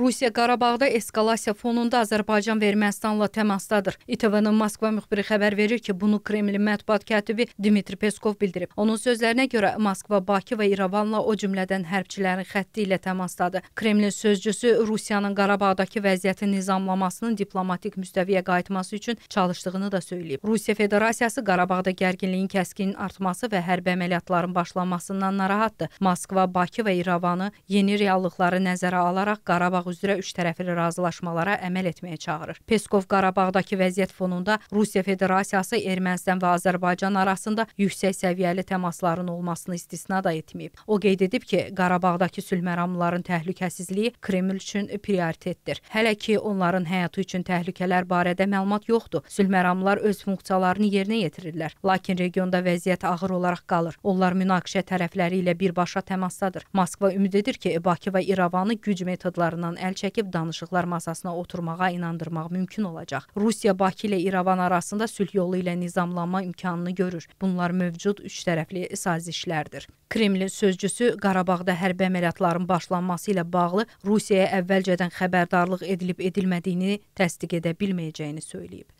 Rusiya Qarabağda eskalasiya fonunda Azərbaycan və Ermənistanla təmasdadır. İTV-nin Moskva müxbiri xəbər verir ki, bunu Kremlin mətbuat katibi Dmitri Peskov bildirib. Onun sözlərinə görə Moskva Bakı və İrəvanla o cümlədən hərbçilərin xətti ilə təmasdadır. Kremlin sözcüsü Rusiyanın Qarabağdakı vəziyyəti nizamlamasının diplomatik müstəviyə qayıtması üçün çalışdığını da söyləyib. Rusiya Federasiyası Qarabağda gərginliyin kəskin artması və hərbi əməliyyatların başlanmasından narahatdır. Moskva Bakı və İrəvanı yeni reallıqları nəzərə alaraq Qarabağ Qarabağ üzrə üçtərəfli razılaşmalara əməl etməyə çağırır. Peskov Qarabağdakı vəziyyət fonunda Rusiya Federasiyası Ermənistan və Azərbaycan arasında yüksək səviyyəli təmasların olmasını istisna da etməyib. O qeyd edib ki, Qarabağdakı sülh məramlarının təhlükəsizliyi Kreml üçün prioritetdir. Hələ ki onların həyatı üçün təhlükələr barədə məlumat yoxdur. Sülh məramlar öz funksiyalarını yerinə yetirirlər, lakin regionda vəziyyət ağır olaraq qalır. Onlar münaqişə tərəfləri ilə birbaşa təmasdadır. Moskva ümid edir ki, Bakı və İrəvanı güc metodlarından İran əl çəkib danışıqlar masasına oturmağa inandırmaq mümkün olacaq. Rusiya Bakı ilə İrəvan arasında sülh yolu ilə nizamlanma imkanını görür. Bunlar mövcud üçtərəfli sazişlərdir. Kremlin sözcüsü Qarabağda hərbi əməliyyatların başlanması ilə bağlı Rusiyaya əvvəlcədən xəbərdarlıq edilib edilmədiyini təsdiq edə bilməyəcəyini söyləyib.